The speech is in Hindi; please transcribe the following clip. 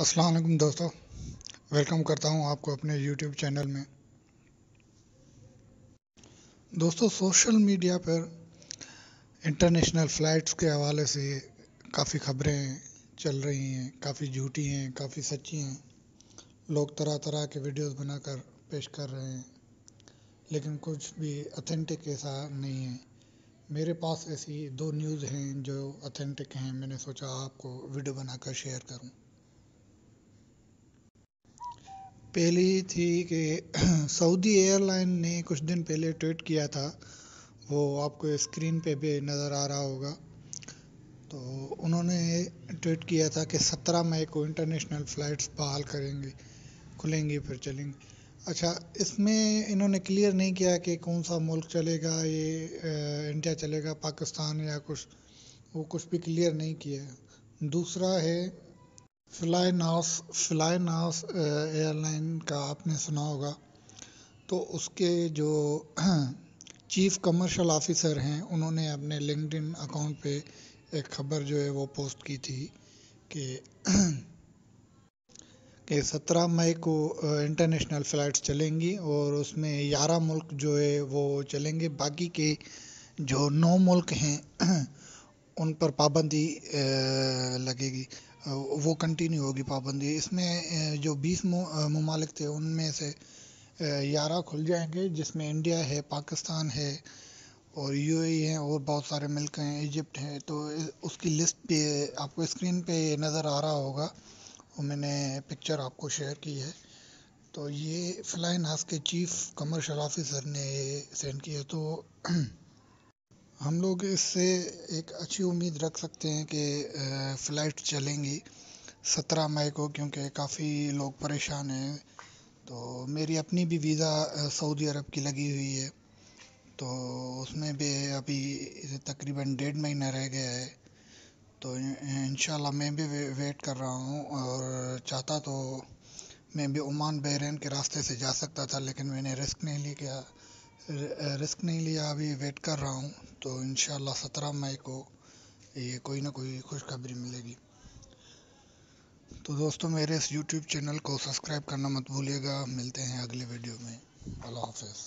अस्सलाम दोस्तों वेलकम करता हूं आपको अपने यूट्यूब चैनल में दोस्तों सोशल मीडिया पर इंटरनेशनल फ़्लाइट्स के हवाले से काफ़ी खबरें चल रही हैं काफ़ी झूठी हैं काफ़ी सच्ची हैं लोग तरह तरह के वीडियोस बनाकर पेश कर रहे हैं लेकिन कुछ भी अथेंटिक ऐसा नहीं है मेरे पास ऐसी दो न्यूज़ हैं जो अथेंटिक हैं मैंने सोचा आपको वीडियो बनाकर शेयर करूँ पहली थी कि सऊदी एयरलाइन ने कुछ दिन पहले ट्वीट किया था वो आपको स्क्रीन पे भी नज़र आ रहा होगा तो उन्होंने ट्वीट किया था कि सत्रह मई को इंटरनेशनल फ़्लाइट्स बहाल करेंगे खुलेंगी फिर चलेंगी अच्छा इसमें इन्होंने क्लियर नहीं किया कि कौन सा मुल्क चलेगा ये इंडिया चलेगा पाकिस्तान या कुछ वो कुछ भी क्लियर नहीं किया दूसरा है फ्लाई नास एयरलाइन का आपने सुना होगा तो उसके जो चीफ कमर्शियल ऑफिसर हैं उन्होंने अपने लिंकड अकाउंट पे एक खबर जो है वो पोस्ट की थी कि कि 17 मई को इंटरनेशनल फ़्लाइट्स चलेंगी और उसमें 11 मुल्क जो है वो चलेंगे बाकी के जो नौ मुल्क हैं उन पर पाबंदी लगेगी वो कंटिन्यू होगी पाबंदी इसमें जो बीस ममालिक थे उनमें से ग्यारह खुल जाएंगे जिसमें इंडिया है पाकिस्तान है और यूएई e हैं और बहुत सारे मिल्क हैं इजिप्ट हैं तो उसकी लिस्ट पे आपको स्क्रीन पे नज़र आ रहा होगा और मैंने पिक्चर आपको शेयर की है तो ये फ्लाइन हाउस के चीफ़ कमर्शल ऑफिसर ने सेंड किया तो हम लोग इससे एक अच्छी उम्मीद रख सकते हैं कि फ़्लाइट चलेंगी सत्रह मई को क्योंकि काफ़ी लोग परेशान हैं तो मेरी अपनी भी वीज़ा सऊदी अरब की लगी हुई है तो उसमें भी अभी तकरीबन डेढ़ महीना रह गया है तो इन मैं भी वे, वेट कर रहा हूँ और चाहता तो मैं भी ओमान बहरीन के रास्ते से जा सकता था लेकिन मैंने रिस्क नहीं लिया रिस्क नहीं लिया अभी वेट कर रहा हूँ तो इन सत्रह मई को ये कोई ना कोई खुशखबरी मिलेगी तो दोस्तों मेरे इस YouTube चैनल को सब्सक्राइब करना मत भूलिएगा मिलते हैं अगले वीडियो में अल्लाह हाफिज़